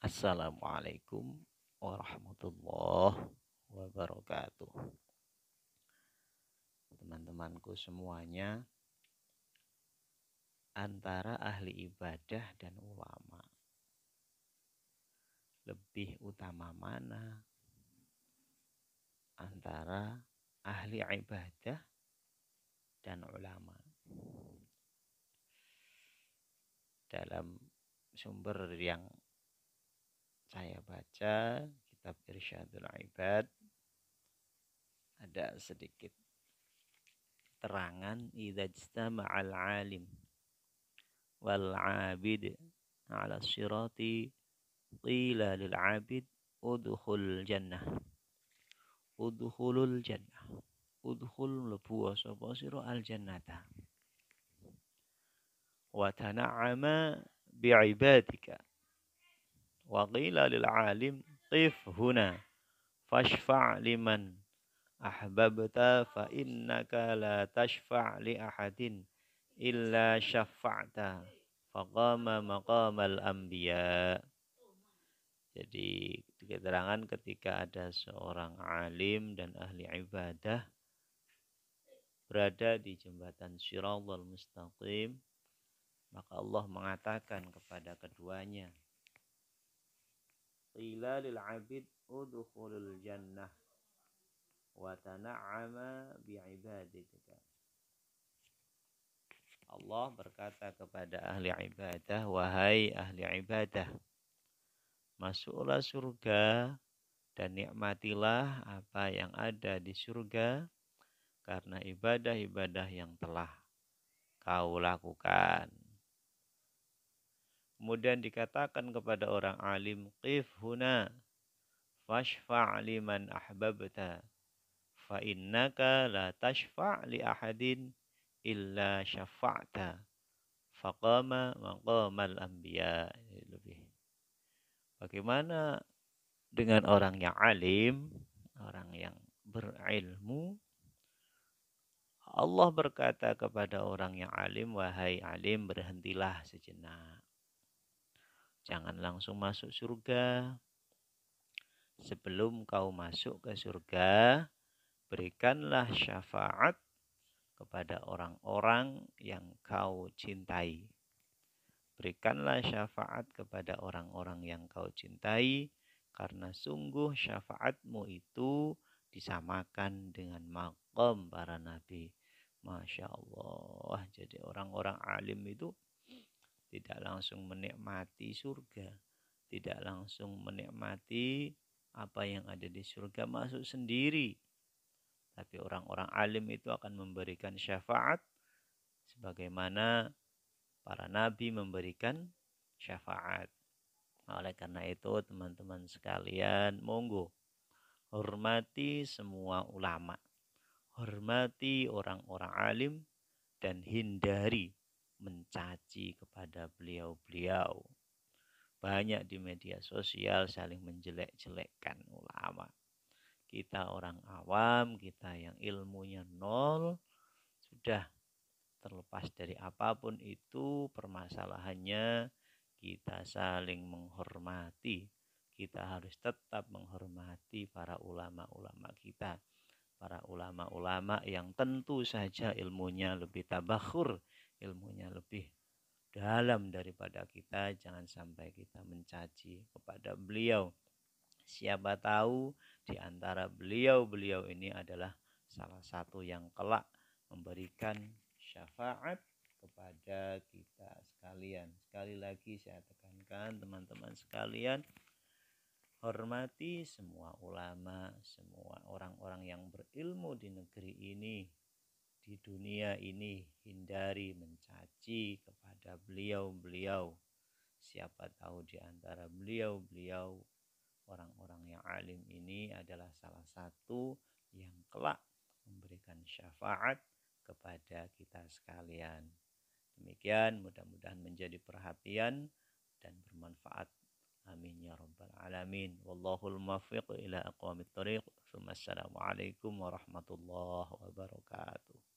Assalamualaikum warahmatullahi wabarakatuh. Teman-temanku semuanya, antara ahli ibadah dan ulama, lebih utama mana? Antara ahli ibadah dan ulama. Dalam sumber yang saya baca kitab Irsyadul Ibad ada sedikit terangan idza istama'al alim wal 'abid 'ala sirati qila lil 'abid udkhul jannah udkhulul jannah udkhul lebu sapa sira al jannata wa bi 'ibadika wa qila lil alim qif huna fashfa' liman ahbabta fa innaka la tashfa' li ahadin illa syafa'ta faqama maqamal anbiya jadi keterangan ketika ada seorang alim dan ahli ibadah berada di jembatan Syiratul Mustaqim maka Allah mengatakan kepada keduanya qila lil abid udkhulul jannah wa tana'ama ibadatika Allah berkata kepada ahli ibadah, wahai ahli ibadah, masuklah surga dan nikmatilah apa yang ada di surga karena ibadah-ibadah yang telah kau lakukan. Kemudian dikatakan kepada orang alim, "Qif huna fashfa' liman ahbabta." Fa innaka la tashfa' li ahadin illa syafa'ta. Faqama maqamal anbiya. Lebih. Bagaimana dengan orang yang alim, orang yang berilmu, Allah berkata kepada orang yang alim, "Wahai alim, berhentilah sejenak." Jangan langsung masuk surga. Sebelum kau masuk ke surga, berikanlah syafaat kepada orang-orang yang kau cintai. Berikanlah syafaat kepada orang-orang yang kau cintai, karena sungguh syafaatmu itu disamakan dengan makom para nabi. Masya Allah, jadi orang-orang alim itu tidak langsung menikmati surga, tidak langsung menikmati apa yang ada di surga masuk sendiri. Tapi orang-orang alim itu akan memberikan syafaat sebagaimana para nabi memberikan syafaat. Oleh karena itu, teman-teman sekalian, monggo hormati semua ulama, hormati orang-orang alim, dan hindari mencaci kepada beliau-beliau. Banyak di media sosial saling menjelek-jelekkan ulama. Kita orang awam, kita yang ilmunya nol, sudah terlepas dari apapun itu permasalahannya kita saling menghormati. Kita harus tetap menghormati para ulama-ulama kita para ulama-ulama yang tentu saja ilmunya lebih tabakhur, ilmunya lebih dalam daripada kita. Jangan sampai kita mencaci kepada beliau. Siapa tahu di antara beliau-beliau ini adalah salah satu yang kelak memberikan syafaat kepada kita sekalian. Sekali lagi saya tekankan teman-teman sekalian, hormati semua ulama, semua orang-orang yang berilmu di negeri ini, di dunia ini, hindari mencaci kepada beliau-beliau. Siapa tahu di antara beliau-beliau orang-orang yang alim ini adalah salah satu yang kelak memberikan syafaat kepada kita sekalian. Demikian mudah-mudahan menjadi perhatian dan bermanfaat alamin wallahul muwaffiq ila aqwamit thoriq assalamualaikum warahmatullahi wabarakatuh